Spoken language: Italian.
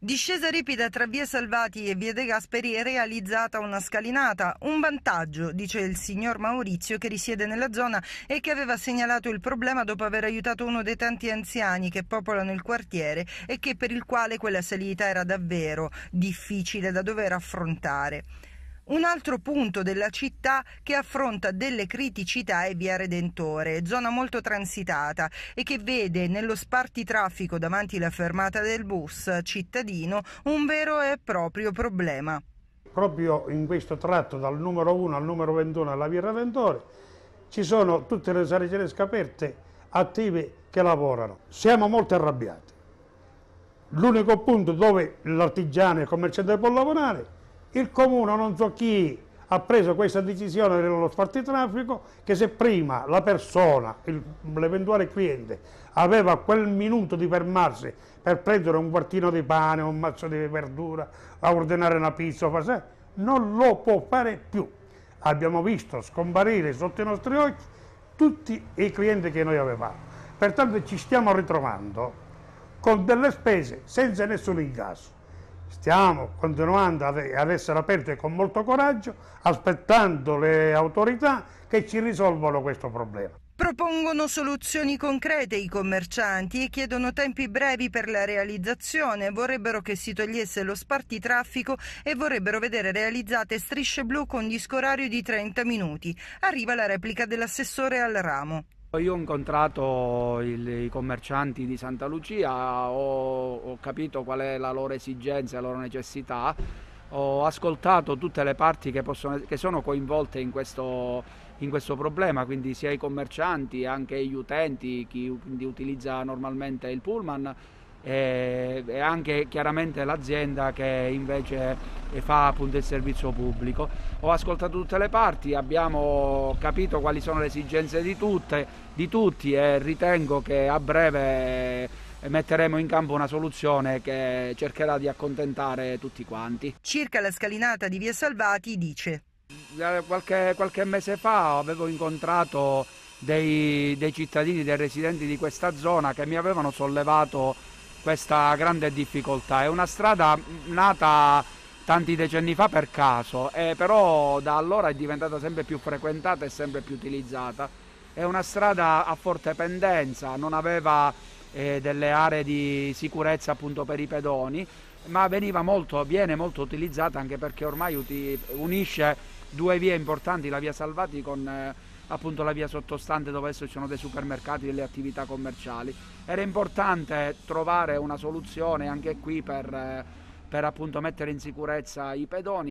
Discesa ripida tra via Salvati e via De Gasperi è realizzata una scalinata, un vantaggio, dice il signor Maurizio che risiede nella zona e che aveva segnalato il problema dopo aver aiutato uno dei tanti anziani che popolano il quartiere e che per il quale quella salita era davvero difficile da dover affrontare. Un altro punto della città che affronta delle criticità è Via Redentore, zona molto transitata e che vede nello spartitraffico davanti alla fermata del bus cittadino un vero e proprio problema. Proprio in questo tratto dal numero 1 al numero 21 alla Via Redentore ci sono tutte le sarigellesche aperte attive che lavorano. Siamo molto arrabbiati. L'unico punto dove l'artigiano e il commerciante può lavorare il comune, non so chi, ha preso questa decisione dello spartitraffico che se prima la persona, l'eventuale cliente, aveva quel minuto di fermarsi per prendere un quartino di pane, un mazzo di verdura, a ordinare una pizza, non lo può fare più. Abbiamo visto scomparire sotto i nostri occhi tutti i clienti che noi avevamo. Pertanto ci stiamo ritrovando con delle spese senza nessun incasso stiamo continuando ad essere aperte con molto coraggio, aspettando le autorità che ci risolvono questo problema. Propongono soluzioni concrete i commercianti e chiedono tempi brevi per la realizzazione, vorrebbero che si togliesse lo spartitraffico e vorrebbero vedere realizzate strisce blu con disco orario di 30 minuti. Arriva la replica dell'assessore al ramo. Io ho incontrato il, i commercianti di Santa Lucia, ho capito qual è la loro esigenza, la loro necessità, ho ascoltato tutte le parti che, possono, che sono coinvolte in questo, in questo, problema, quindi sia i commercianti, anche gli utenti, chi utilizza normalmente il pullman e, e anche chiaramente l'azienda che invece fa appunto il servizio pubblico. Ho ascoltato tutte le parti, abbiamo capito quali sono le esigenze di, tutte, di tutti e ritengo che a breve metteremo in campo una soluzione che cercherà di accontentare tutti quanti. Circa la scalinata di Via Salvati dice eh, qualche, qualche mese fa avevo incontrato dei, dei cittadini, dei residenti di questa zona che mi avevano sollevato questa grande difficoltà. È una strada nata tanti decenni fa per caso, eh, però da allora è diventata sempre più frequentata e sempre più utilizzata. È una strada a forte pendenza, non aveva eh, delle aree di sicurezza appunto per i pedoni, ma molto, viene molto utilizzata anche perché ormai uti, unisce due vie importanti, la via Salvati con eh, appunto la via sottostante dove adesso ci sono dei supermercati, e delle attività commerciali. Era importante trovare una soluzione anche qui per, eh, per appunto mettere in sicurezza i pedoni.